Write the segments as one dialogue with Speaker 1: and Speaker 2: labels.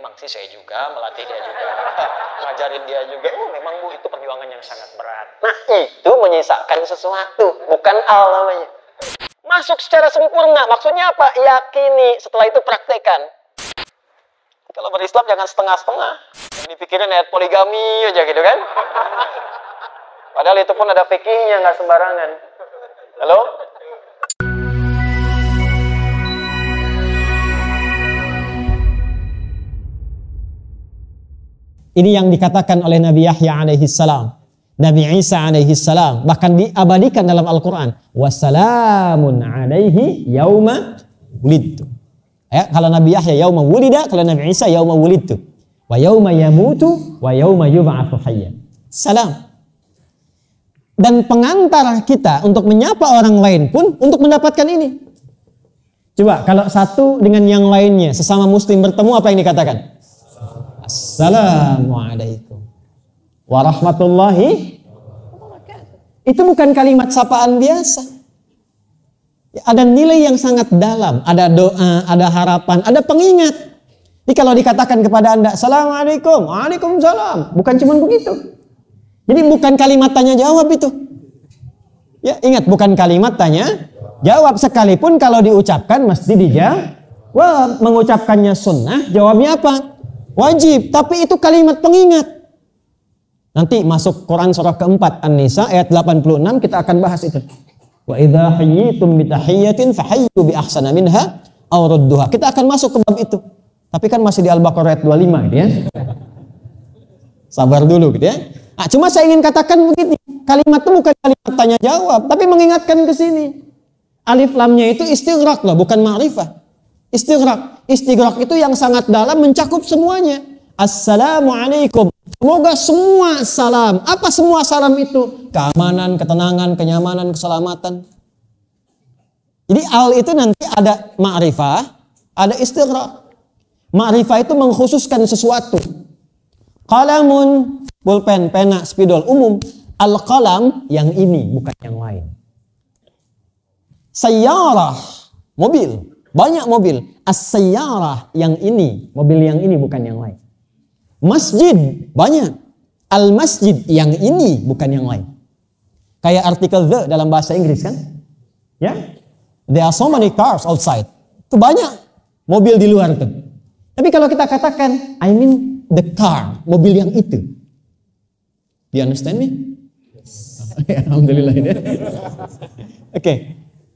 Speaker 1: memang sih saya juga melatih dia juga ngajarin dia juga oh memang bu itu perjuangan yang sangat berat nah itu menyisakan sesuatu bukan al namanya masuk secara sempurna maksudnya apa yakini setelah itu praktekan kalau berislam jangan setengah-setengah yang dipikirin ayat poligami aja gitu kan padahal itu pun ada fikihnya nggak sembarangan halo Ini yang dikatakan oleh Nabi Yahya alaihi salam. Nabi Isa alaihi salam bahkan diabadikan dalam Al-Qur'an. Wassalamun alaihi yauma wulidtu. Ya, kalau Nabi Yahya yauma wulida, kalau Nabi Isa yauma wulidtu. Wa yauma yamutu wa yauma yub'atsu hayya. Salam. Dan pengantar kita untuk menyapa orang lain pun untuk mendapatkan ini. Coba kalau satu dengan yang lainnya sesama muslim bertemu apa yang dikatakan? Assalamualaikum warahmatullahi Itu bukan kalimat sapaan biasa. Ya, ada nilai yang sangat dalam, ada doa, ada harapan, ada pengingat. Jadi kalau dikatakan kepada Anda, Assalamualaikum, Waalaikumsalam, bukan cuma begitu. Jadi bukan kalimat tanya jawab itu. Ya, ingat bukan kalimat tanya jawab sekalipun kalau diucapkan mesti dijawab. Wah, mengucapkannya sunnah, jawabnya apa? Wajib, tapi itu kalimat pengingat. Nanti masuk Quran surah keempat An-Nisa ayat 86 kita akan bahas itu. Wa idha hayyitum bi fahayyu bi ahsana minha aw rudduha. Kita akan masuk ke bab itu. Tapi kan masih di Al-Baqarah ayat 25 gitu ya. Sabar dulu gitu ya. Nah, cuma saya ingin katakan begini, Kalimat itu bukan kalimat tanya jawab, tapi mengingatkan ke sini. Alif lamnya itu istighraq loh, bukan ma'rifah. Istighraq. Istighraq itu yang sangat dalam mencakup semuanya. Assalamualaikum. Semoga semua salam. Apa semua salam itu? Keamanan, ketenangan, kenyamanan, keselamatan. Jadi al itu nanti ada ma'rifah, ada istighraq. Ma'rifah itu mengkhususkan sesuatu. Kalamun, pulpen, pena, spidol, umum. al kalam yang ini, bukan yang lain. Sayyarah, mobil. Banyak mobil. As-sayyarah yang ini, mobil yang ini bukan yang lain. Masjid banyak. Al-masjid yang ini bukan yang lain. Kayak artikel the dalam bahasa Inggris kan? Ya. Yeah? There are so many cars outside. Itu banyak mobil di luar tuh. Tapi kalau kita katakan I mean the car, mobil yang itu. Do you understand me? Yes. Alhamdulillah Oke. Ya. Okay.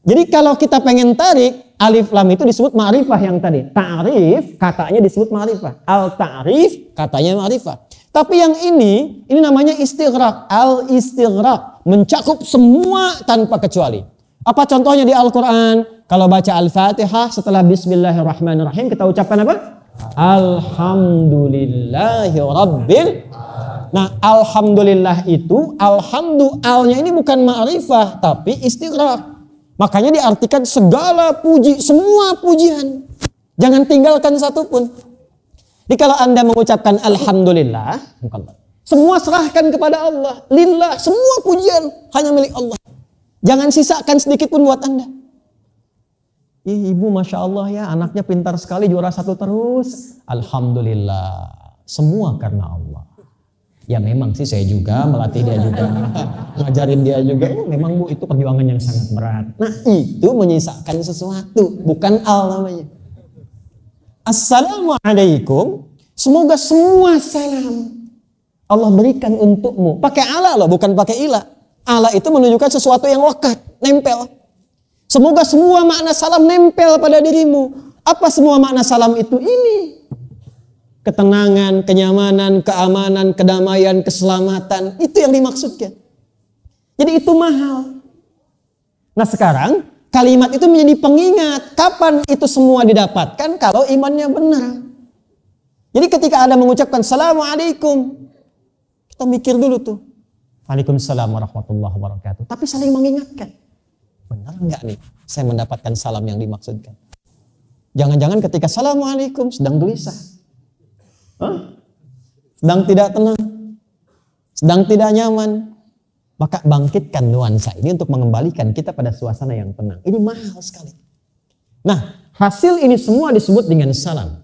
Speaker 1: Jadi kalau kita pengen tarik alif lam itu disebut ma'rifah yang tadi. Ta'rif katanya disebut ma'rifah. Al ta'rif katanya ma'rifah. Tapi yang ini, ini namanya istighraq. Al istighraq mencakup semua tanpa kecuali. Apa contohnya di Al-Quran? Kalau baca Al-Fatihah setelah Bismillahirrahmanirrahim kita ucapkan apa? Alhamdulillahi Rabbil Nah, Alhamdulillah itu, Alhamdulillah ini bukan ma'rifah, tapi istighraq. Makanya diartikan segala puji, semua pujian. Jangan tinggalkan satupun. Jadi kalau Anda mengucapkan Alhamdulillah, semua serahkan kepada Allah. Lillah, semua pujian hanya milik Allah. Jangan sisakan sedikit pun buat Anda. Ih, ibu Masya Allah ya, anaknya pintar sekali, juara satu terus. Alhamdulillah, semua karena Allah. Ya memang sih saya juga melatih dia juga, ngajarin dia juga. Oh, memang Bu itu perjuangan yang sangat berat. Nah itu menyisakan sesuatu, bukan al namanya. Assalamualaikum, semoga semua salam Allah berikan untukmu. Pakai ala loh, bukan pakai ilah. Ala itu menunjukkan sesuatu yang lekat, nempel. Semoga semua makna salam nempel pada dirimu. Apa semua makna salam itu? Ini ketenangan, kenyamanan, keamanan, kedamaian, keselamatan. Itu yang dimaksudkan. Jadi itu mahal. Nah sekarang kalimat itu menjadi pengingat kapan itu semua didapatkan kalau imannya benar. Jadi ketika ada mengucapkan Assalamualaikum, kita mikir dulu tuh. Waalaikumsalam warahmatullahi wabarakatuh. Tapi saling mengingatkan. Benar nggak nih saya mendapatkan salam yang dimaksudkan? Jangan-jangan ketika Assalamualaikum sedang gelisah Hah? Sedang tidak tenang. Sedang tidak nyaman. Maka bangkitkan nuansa ini untuk mengembalikan kita pada suasana yang tenang. Ini mahal sekali. Nah, hasil ini semua disebut dengan salam.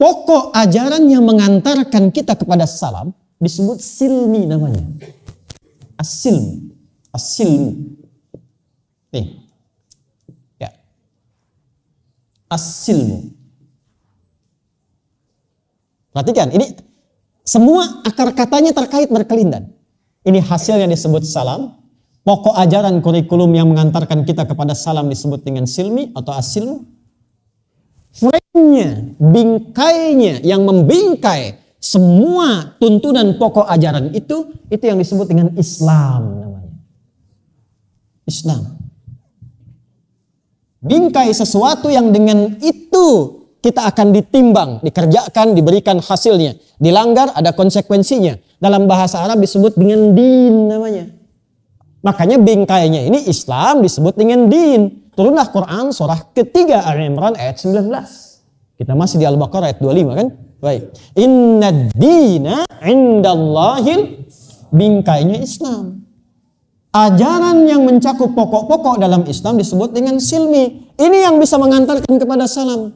Speaker 1: Pokok ajaran yang mengantarkan kita kepada salam disebut silmi namanya. Asilmu, Asilm. Nih. Ya. Asilmu. Perhatikan, ini semua akar katanya terkait berkelindan. Ini hasil yang disebut salam. Pokok ajaran kurikulum yang mengantarkan kita kepada salam disebut dengan silmi atau asil. Frame-nya, bingkainya yang membingkai semua tuntunan pokok ajaran itu, itu yang disebut dengan Islam namanya. Islam. Bingkai sesuatu yang dengan itu kita akan ditimbang, dikerjakan, diberikan hasilnya. Dilanggar ada konsekuensinya. Dalam bahasa Arab disebut dengan din namanya. Makanya bingkainya ini Islam disebut dengan din. Turunlah Quran surah ketiga Al-Imran ayat 19. Kita masih di Al-Baqarah ayat 25 kan? Baik. Inna dina indallahil bingkainya Islam. Ajaran yang mencakup pokok-pokok dalam Islam disebut dengan silmi. Ini yang bisa mengantarkan kepada salam.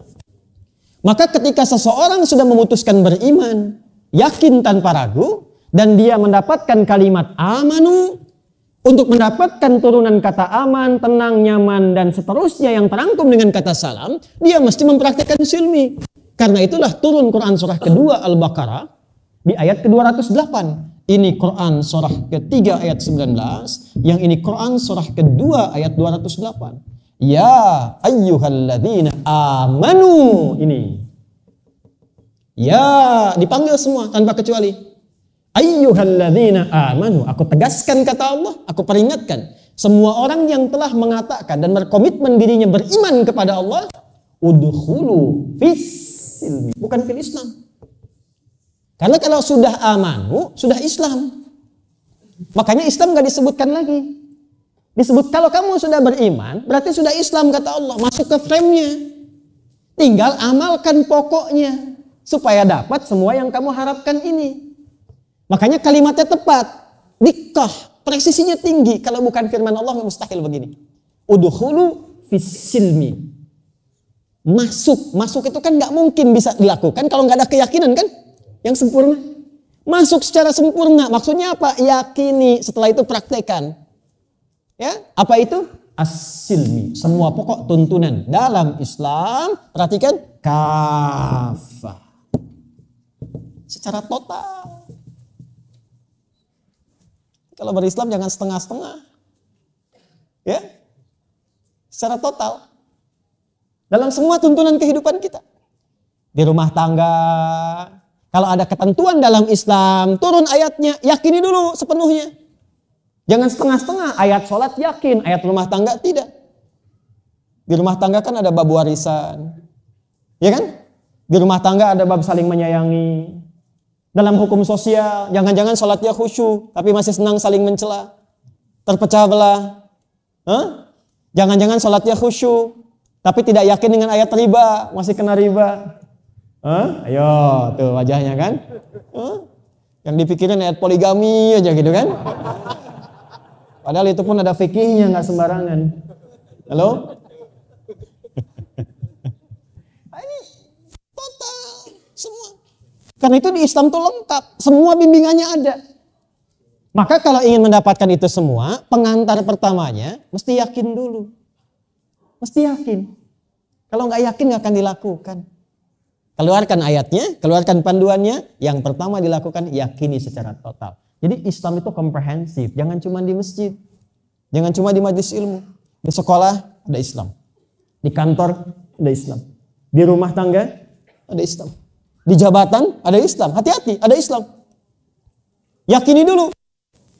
Speaker 1: Maka ketika seseorang sudah memutuskan beriman, yakin tanpa ragu, dan dia mendapatkan kalimat amanu, untuk mendapatkan turunan kata aman, tenang, nyaman, dan seterusnya yang terangkum dengan kata salam, dia mesti mempraktikkan silmi. Karena itulah turun Quran surah kedua Al-Baqarah di ayat ke-208. Ini Quran surah ketiga ayat 19, yang ini Quran surah kedua ayat 208. Ya ayyuhalladzina amanu ini. Ya, dipanggil semua tanpa kecuali. Ayyuhalladzina amanu. Aku tegaskan kata Allah, aku peringatkan semua orang yang telah mengatakan dan berkomitmen dirinya beriman kepada Allah, udkhulu fis bukan fil Islam. Karena kalau sudah amanu, sudah Islam. Makanya Islam gak disebutkan lagi. Disebut kalau kamu sudah beriman, berarti sudah Islam kata Allah, masuk ke frame-nya. Tinggal amalkan pokoknya supaya dapat semua yang kamu harapkan ini. Makanya kalimatnya tepat. Dikah, presisinya tinggi. Kalau bukan firman Allah mustahil begini. udhulu fisilmi. Masuk, masuk itu kan nggak mungkin bisa dilakukan kalau nggak ada keyakinan kan? Yang sempurna. Masuk secara sempurna. Maksudnya apa? Yakini. Setelah itu praktekan. Ya, apa itu? as semua pokok tuntunan dalam Islam. Perhatikan kafah. Secara total. Kalau berislam jangan setengah-setengah. Ya. Secara total. Dalam semua tuntunan kehidupan kita. Di rumah tangga, kalau ada ketentuan dalam Islam, turun ayatnya, yakini dulu sepenuhnya. Jangan setengah-setengah, ayat sholat yakin, ayat rumah tangga tidak. Di rumah tangga kan ada bab warisan, ya kan? Di rumah tangga ada bab saling menyayangi. Dalam hukum sosial, jangan-jangan sholatnya khusyuk, tapi masih senang saling mencela, terpecah belah. Huh? Jangan-jangan sholatnya khusyuk, tapi tidak yakin dengan ayat riba, masih kena riba. Huh? Ayo, tuh wajahnya kan? Huh? Yang dipikirin ayat poligami aja gitu kan? Padahal itu pun ada fikihnya nggak sembarangan. Halo? Ini total semua. Karena itu di Islam tuh lengkap, semua bimbingannya ada. Maka kalau ingin mendapatkan itu semua, pengantar pertamanya mesti yakin dulu. Mesti yakin. Kalau nggak yakin nggak akan dilakukan. Keluarkan ayatnya, keluarkan panduannya. Yang pertama dilakukan yakini secara total. Jadi Islam itu komprehensif, jangan cuma di masjid, jangan cuma di majelis ilmu, di sekolah ada Islam, di kantor ada Islam, di rumah tangga ada Islam, di jabatan ada Islam. Hati-hati, ada Islam. Yakini dulu.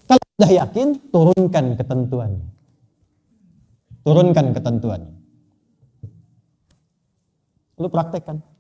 Speaker 1: Kalau sudah yakin, turunkan ketentuan. Turunkan ketentuan. Lu praktekkan.